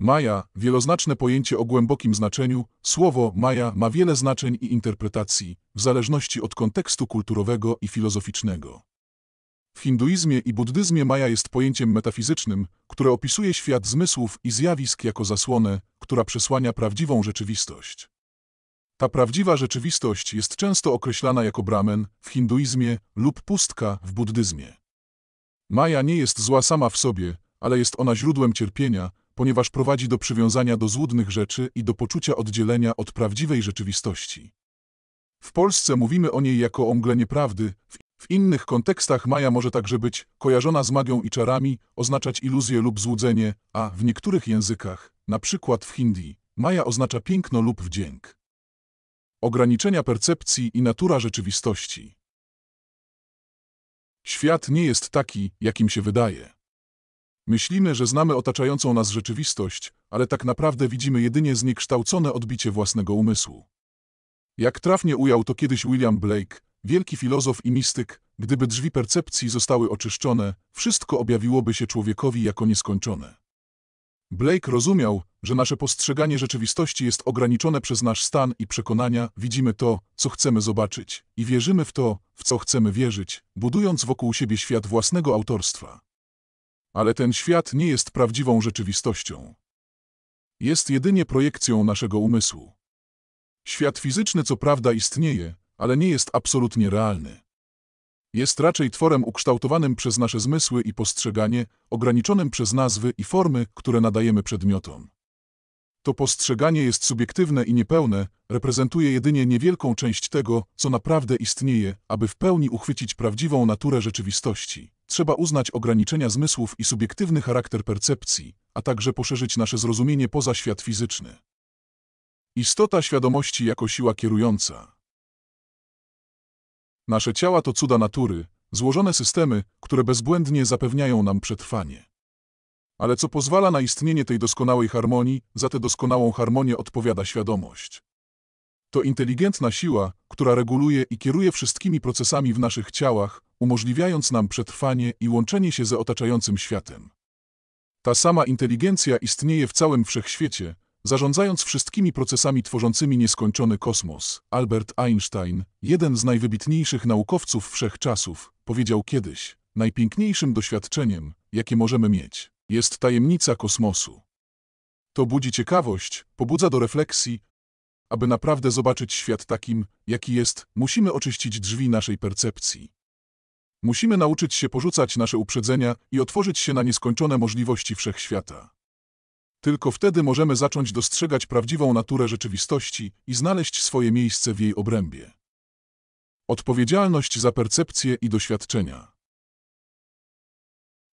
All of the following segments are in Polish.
Maja, wieloznaczne pojęcie o głębokim znaczeniu, słowo Maja ma wiele znaczeń i interpretacji, w zależności od kontekstu kulturowego i filozoficznego. W hinduizmie i buddyzmie Maja jest pojęciem metafizycznym, które opisuje świat zmysłów i zjawisk jako zasłonę, która przesłania prawdziwą rzeczywistość. Ta prawdziwa rzeczywistość jest często określana jako bramen w hinduizmie lub pustka w buddyzmie. Maja nie jest zła sama w sobie, ale jest ona źródłem cierpienia, ponieważ prowadzi do przywiązania do złudnych rzeczy i do poczucia oddzielenia od prawdziwej rzeczywistości. W Polsce mówimy o niej jako o mgle nieprawdy, w innych kontekstach Maja może także być kojarzona z magią i czarami, oznaczać iluzję lub złudzenie, a w niektórych językach, na przykład w Hindi, Maja oznacza piękno lub wdzięk. Ograniczenia percepcji i natura rzeczywistości. Świat nie jest taki, jakim się wydaje. Myślimy, że znamy otaczającą nas rzeczywistość, ale tak naprawdę widzimy jedynie zniekształcone odbicie własnego umysłu. Jak trafnie ujął to kiedyś William Blake, wielki filozof i mistyk, gdyby drzwi percepcji zostały oczyszczone, wszystko objawiłoby się człowiekowi jako nieskończone. Blake rozumiał, że nasze postrzeganie rzeczywistości jest ograniczone przez nasz stan i przekonania, widzimy to, co chcemy zobaczyć i wierzymy w to, w co chcemy wierzyć, budując wokół siebie świat własnego autorstwa. Ale ten świat nie jest prawdziwą rzeczywistością. Jest jedynie projekcją naszego umysłu. Świat fizyczny co prawda istnieje, ale nie jest absolutnie realny. Jest raczej tworem ukształtowanym przez nasze zmysły i postrzeganie, ograniczonym przez nazwy i formy, które nadajemy przedmiotom. To postrzeganie jest subiektywne i niepełne, reprezentuje jedynie niewielką część tego, co naprawdę istnieje, aby w pełni uchwycić prawdziwą naturę rzeczywistości. Trzeba uznać ograniczenia zmysłów i subiektywny charakter percepcji, a także poszerzyć nasze zrozumienie poza świat fizyczny. Istota świadomości jako siła kierująca. Nasze ciała to cuda natury, złożone systemy, które bezbłędnie zapewniają nam przetrwanie. Ale co pozwala na istnienie tej doskonałej harmonii, za tę doskonałą harmonię odpowiada świadomość. To inteligentna siła, która reguluje i kieruje wszystkimi procesami w naszych ciałach, umożliwiając nam przetrwanie i łączenie się z otaczającym światem. Ta sama inteligencja istnieje w całym wszechświecie, zarządzając wszystkimi procesami tworzącymi nieskończony kosmos. Albert Einstein, jeden z najwybitniejszych naukowców wszechczasów, powiedział kiedyś, najpiękniejszym doświadczeniem, jakie możemy mieć, jest tajemnica kosmosu. To budzi ciekawość, pobudza do refleksji, aby naprawdę zobaczyć świat takim, jaki jest, musimy oczyścić drzwi naszej percepcji. Musimy nauczyć się porzucać nasze uprzedzenia i otworzyć się na nieskończone możliwości wszechświata. Tylko wtedy możemy zacząć dostrzegać prawdziwą naturę rzeczywistości i znaleźć swoje miejsce w jej obrębie. Odpowiedzialność za percepcję i doświadczenia.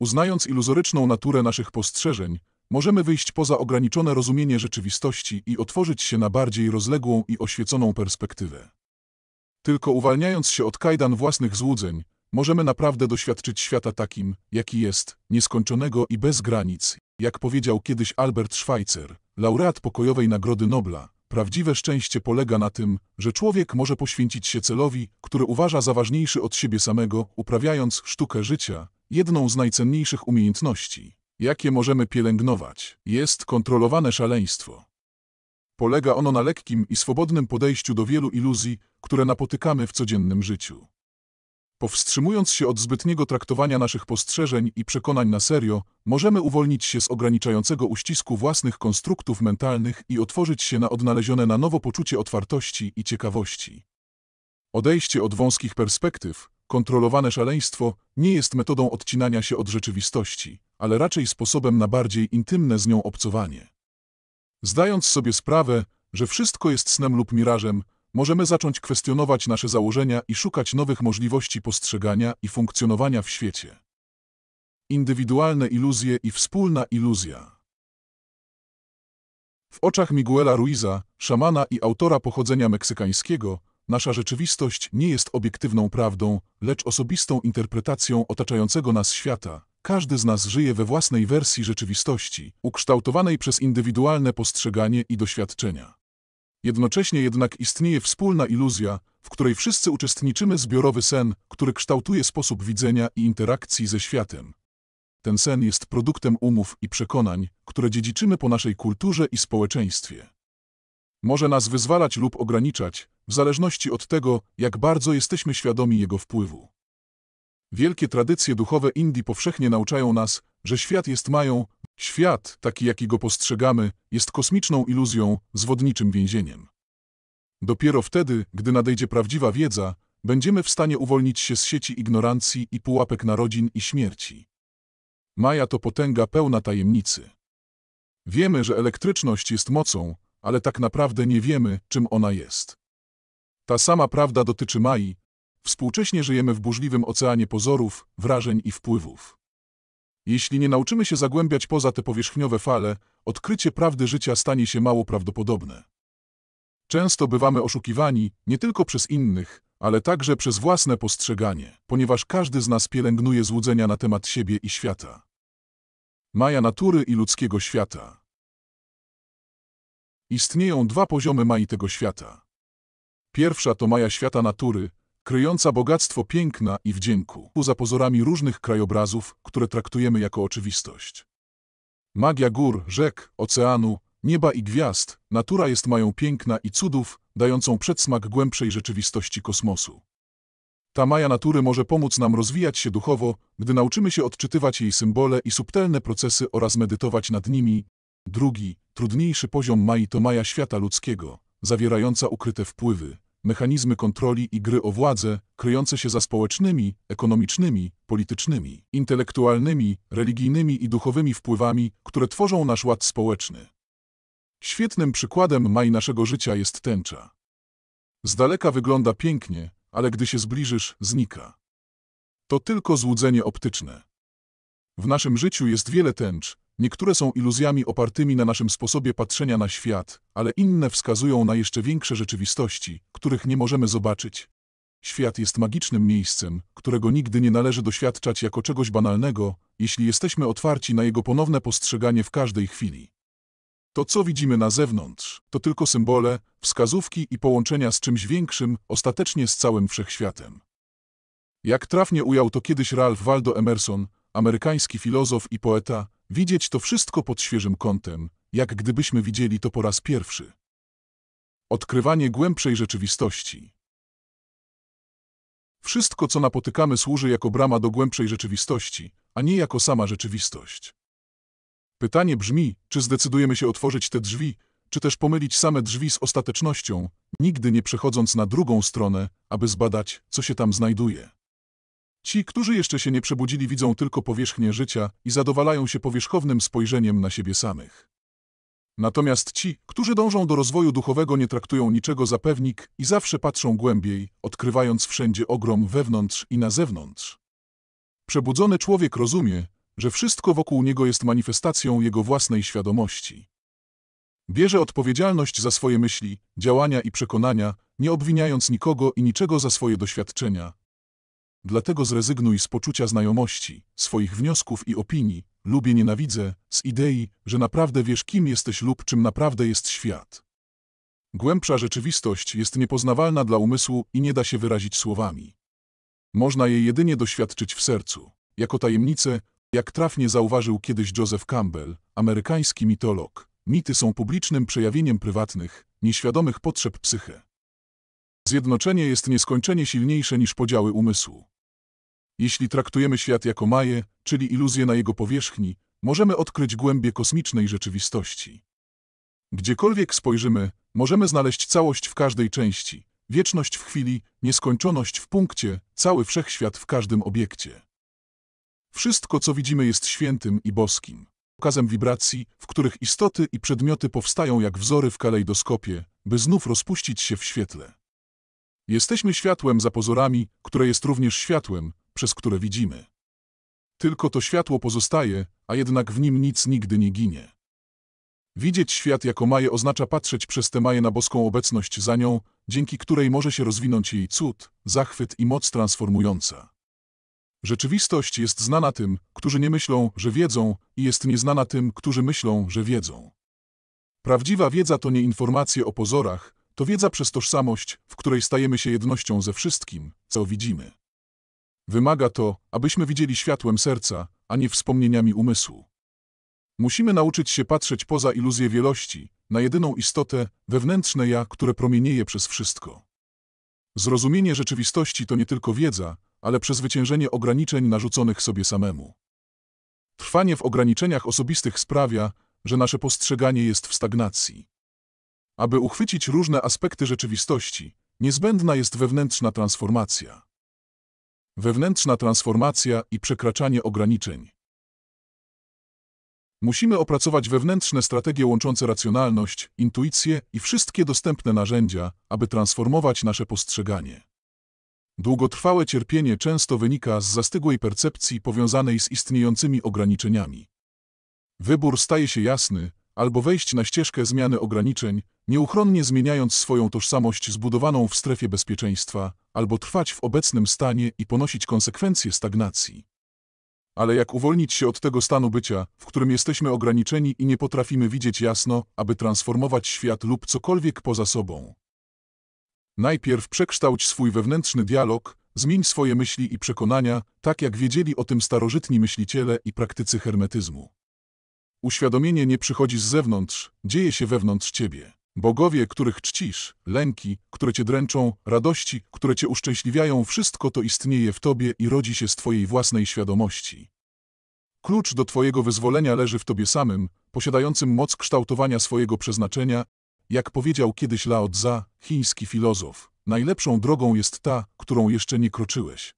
Uznając iluzoryczną naturę naszych postrzeżeń, możemy wyjść poza ograniczone rozumienie rzeczywistości i otworzyć się na bardziej rozległą i oświeconą perspektywę. Tylko uwalniając się od kajdan własnych złudzeń, możemy naprawdę doświadczyć świata takim, jaki jest, nieskończonego i bez granic, jak powiedział kiedyś Albert Schweitzer, laureat pokojowej Nagrody Nobla. Prawdziwe szczęście polega na tym, że człowiek może poświęcić się celowi, który uważa za ważniejszy od siebie samego, uprawiając sztukę życia, jedną z najcenniejszych umiejętności jakie możemy pielęgnować, jest kontrolowane szaleństwo. Polega ono na lekkim i swobodnym podejściu do wielu iluzji, które napotykamy w codziennym życiu. Powstrzymując się od zbytniego traktowania naszych postrzeżeń i przekonań na serio, możemy uwolnić się z ograniczającego uścisku własnych konstruktów mentalnych i otworzyć się na odnalezione na nowo poczucie otwartości i ciekawości. Odejście od wąskich perspektyw, kontrolowane szaleństwo, nie jest metodą odcinania się od rzeczywistości, ale raczej sposobem na bardziej intymne z nią obcowanie. Zdając sobie sprawę, że wszystko jest snem lub mirażem, możemy zacząć kwestionować nasze założenia i szukać nowych możliwości postrzegania i funkcjonowania w świecie. Indywidualne iluzje i wspólna iluzja. W oczach Miguela Ruiza, szamana i autora pochodzenia meksykańskiego, nasza rzeczywistość nie jest obiektywną prawdą, lecz osobistą interpretacją otaczającego nas świata, każdy z nas żyje we własnej wersji rzeczywistości, ukształtowanej przez indywidualne postrzeganie i doświadczenia. Jednocześnie jednak istnieje wspólna iluzja, w której wszyscy uczestniczymy zbiorowy sen, który kształtuje sposób widzenia i interakcji ze światem. Ten sen jest produktem umów i przekonań, które dziedziczymy po naszej kulturze i społeczeństwie. Może nas wyzwalać lub ograniczać, w zależności od tego, jak bardzo jesteśmy świadomi jego wpływu. Wielkie tradycje duchowe Indii powszechnie nauczają nas, że świat jest mają, świat, taki jaki go postrzegamy, jest kosmiczną iluzją, zwodniczym więzieniem. Dopiero wtedy, gdy nadejdzie prawdziwa wiedza, będziemy w stanie uwolnić się z sieci ignorancji i pułapek narodzin i śmierci. Maja to potęga pełna tajemnicy. Wiemy, że elektryczność jest mocą, ale tak naprawdę nie wiemy, czym ona jest. Ta sama prawda dotyczy Mai, Współcześnie żyjemy w burzliwym oceanie pozorów, wrażeń i wpływów. Jeśli nie nauczymy się zagłębiać poza te powierzchniowe fale, odkrycie prawdy życia stanie się mało prawdopodobne. Często bywamy oszukiwani nie tylko przez innych, ale także przez własne postrzeganie, ponieważ każdy z nas pielęgnuje złudzenia na temat siebie i świata. Maja natury i ludzkiego świata. Istnieją dwa poziomy Mai tego świata. Pierwsza to Maja świata natury, kryjąca bogactwo piękna i wdzięku, za pozorami różnych krajobrazów, które traktujemy jako oczywistość. Magia gór, rzek, oceanu, nieba i gwiazd, natura jest mają piękna i cudów, dającą przedsmak głębszej rzeczywistości kosmosu. Ta maja natury może pomóc nam rozwijać się duchowo, gdy nauczymy się odczytywać jej symbole i subtelne procesy oraz medytować nad nimi. Drugi, trudniejszy poziom Mai to Maja świata ludzkiego, zawierająca ukryte wpływy, mechanizmy kontroli i gry o władzę kryjące się za społecznymi, ekonomicznymi, politycznymi, intelektualnymi, religijnymi i duchowymi wpływami, które tworzą nasz ład społeczny. Świetnym przykładem maj naszego życia jest tęcza. Z daleka wygląda pięknie, ale gdy się zbliżysz, znika. To tylko złudzenie optyczne. W naszym życiu jest wiele tęcz, Niektóre są iluzjami opartymi na naszym sposobie patrzenia na świat, ale inne wskazują na jeszcze większe rzeczywistości, których nie możemy zobaczyć. Świat jest magicznym miejscem, którego nigdy nie należy doświadczać jako czegoś banalnego, jeśli jesteśmy otwarci na jego ponowne postrzeganie w każdej chwili. To, co widzimy na zewnątrz, to tylko symbole, wskazówki i połączenia z czymś większym, ostatecznie z całym wszechświatem. Jak trafnie ujął to kiedyś Ralph Waldo Emerson, amerykański filozof i poeta, Widzieć to wszystko pod świeżym kątem, jak gdybyśmy widzieli to po raz pierwszy. Odkrywanie głębszej rzeczywistości. Wszystko, co napotykamy, służy jako brama do głębszej rzeczywistości, a nie jako sama rzeczywistość. Pytanie brzmi, czy zdecydujemy się otworzyć te drzwi, czy też pomylić same drzwi z ostatecznością, nigdy nie przechodząc na drugą stronę, aby zbadać, co się tam znajduje. Ci, którzy jeszcze się nie przebudzili, widzą tylko powierzchnię życia i zadowalają się powierzchownym spojrzeniem na siebie samych. Natomiast ci, którzy dążą do rozwoju duchowego, nie traktują niczego za pewnik i zawsze patrzą głębiej, odkrywając wszędzie ogrom wewnątrz i na zewnątrz. Przebudzony człowiek rozumie, że wszystko wokół niego jest manifestacją jego własnej świadomości. Bierze odpowiedzialność za swoje myśli, działania i przekonania, nie obwiniając nikogo i niczego za swoje doświadczenia, dlatego zrezygnuj z poczucia znajomości, swoich wniosków i opinii, lubię nienawidzę, z idei, że naprawdę wiesz kim jesteś lub czym naprawdę jest świat. Głębsza rzeczywistość jest niepoznawalna dla umysłu i nie da się wyrazić słowami. Można jej jedynie doświadczyć w sercu, jako tajemnicę, jak trafnie zauważył kiedyś Joseph Campbell, amerykański mitolog. Mity są publicznym przejawieniem prywatnych, nieświadomych potrzeb psyche. Zjednoczenie jest nieskończenie silniejsze niż podziały umysłu. Jeśli traktujemy świat jako maję, czyli iluzję na jego powierzchni, możemy odkryć głębie kosmicznej rzeczywistości. Gdziekolwiek spojrzymy, możemy znaleźć całość w każdej części, wieczność w chwili, nieskończoność w punkcie, cały wszechświat w każdym obiekcie. Wszystko, co widzimy, jest świętym i boskim, okazem wibracji, w których istoty i przedmioty powstają jak wzory w kalejdoskopie, by znów rozpuścić się w świetle. Jesteśmy światłem za pozorami, które jest również światłem, przez które widzimy. Tylko to światło pozostaje, a jednak w nim nic nigdy nie ginie. Widzieć świat jako maję oznacza patrzeć przez te maję na boską obecność za nią, dzięki której może się rozwinąć jej cud, zachwyt i moc transformująca. Rzeczywistość jest znana tym, którzy nie myślą, że wiedzą i jest nieznana tym, którzy myślą, że wiedzą. Prawdziwa wiedza to nie informacje o pozorach, to wiedza przez tożsamość, w której stajemy się jednością ze wszystkim, co widzimy. Wymaga to, abyśmy widzieli światłem serca, a nie wspomnieniami umysłu. Musimy nauczyć się patrzeć poza iluzję wielości, na jedyną istotę, wewnętrzne ja, które promienieje przez wszystko. Zrozumienie rzeczywistości to nie tylko wiedza, ale przezwyciężenie ograniczeń narzuconych sobie samemu. Trwanie w ograniczeniach osobistych sprawia, że nasze postrzeganie jest w stagnacji. Aby uchwycić różne aspekty rzeczywistości, niezbędna jest wewnętrzna transformacja. Wewnętrzna transformacja i przekraczanie ograniczeń. Musimy opracować wewnętrzne strategie łączące racjonalność, intuicję i wszystkie dostępne narzędzia, aby transformować nasze postrzeganie. Długotrwałe cierpienie często wynika z zastygłej percepcji powiązanej z istniejącymi ograniczeniami. Wybór staje się jasny, albo wejść na ścieżkę zmiany ograniczeń, nieuchronnie zmieniając swoją tożsamość zbudowaną w strefie bezpieczeństwa, albo trwać w obecnym stanie i ponosić konsekwencje stagnacji. Ale jak uwolnić się od tego stanu bycia, w którym jesteśmy ograniczeni i nie potrafimy widzieć jasno, aby transformować świat lub cokolwiek poza sobą? Najpierw przekształć swój wewnętrzny dialog, zmień swoje myśli i przekonania, tak jak wiedzieli o tym starożytni myśliciele i praktycy hermetyzmu. Uświadomienie nie przychodzi z zewnątrz, dzieje się wewnątrz ciebie. Bogowie, których czcisz, lęki, które cię dręczą, radości, które cię uszczęśliwiają, wszystko to istnieje w tobie i rodzi się z twojej własnej świadomości. Klucz do twojego wyzwolenia leży w tobie samym, posiadającym moc kształtowania swojego przeznaczenia, jak powiedział kiedyś Lao Tzu, chiński filozof. Najlepszą drogą jest ta, którą jeszcze nie kroczyłeś.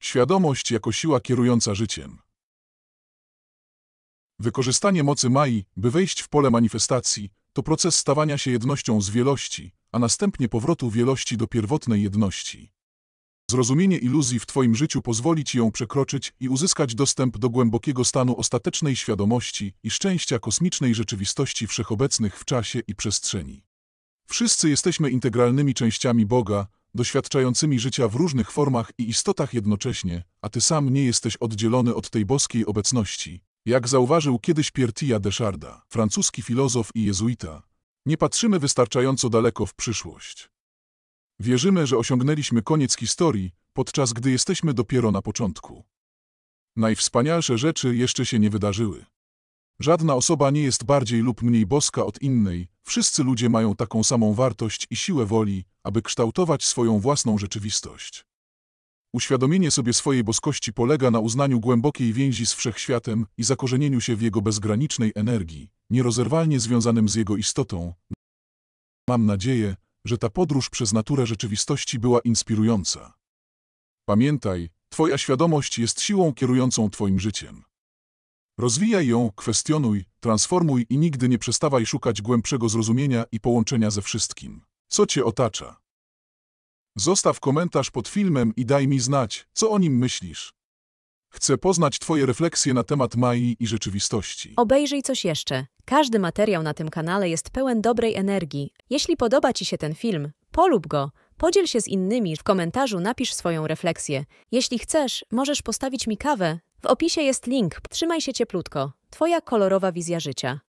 Świadomość jako siła kierująca życiem. Wykorzystanie mocy Mai, by wejść w pole manifestacji, to proces stawania się jednością z wielości, a następnie powrotu wielości do pierwotnej jedności. Zrozumienie iluzji w Twoim życiu pozwoli Ci ją przekroczyć i uzyskać dostęp do głębokiego stanu ostatecznej świadomości i szczęścia kosmicznej rzeczywistości wszechobecnych w czasie i przestrzeni. Wszyscy jesteśmy integralnymi częściami Boga, doświadczającymi życia w różnych formach i istotach jednocześnie, a Ty sam nie jesteś oddzielony od tej boskiej obecności, jak zauważył kiedyś Piertia Descharda, francuski filozof i jezuita, nie patrzymy wystarczająco daleko w przyszłość. Wierzymy, że osiągnęliśmy koniec historii, podczas gdy jesteśmy dopiero na początku. Najwspanialsze rzeczy jeszcze się nie wydarzyły. Żadna osoba nie jest bardziej lub mniej boska od innej, wszyscy ludzie mają taką samą wartość i siłę woli, aby kształtować swoją własną rzeczywistość. Uświadomienie sobie swojej boskości polega na uznaniu głębokiej więzi z wszechświatem i zakorzenieniu się w jego bezgranicznej energii, nierozerwalnie związanym z jego istotą. Mam nadzieję, że ta podróż przez naturę rzeczywistości była inspirująca. Pamiętaj, Twoja świadomość jest siłą kierującą Twoim życiem. Rozwijaj ją, kwestionuj, transformuj i nigdy nie przestawaj szukać głębszego zrozumienia i połączenia ze wszystkim, co Cię otacza. Zostaw komentarz pod filmem i daj mi znać, co o nim myślisz. Chcę poznać Twoje refleksje na temat Mai i rzeczywistości. Obejrzyj coś jeszcze. Każdy materiał na tym kanale jest pełen dobrej energii. Jeśli podoba Ci się ten film, polub go. Podziel się z innymi, w komentarzu napisz swoją refleksję. Jeśli chcesz, możesz postawić mi kawę. W opisie jest link. Trzymaj się cieplutko. Twoja kolorowa wizja życia.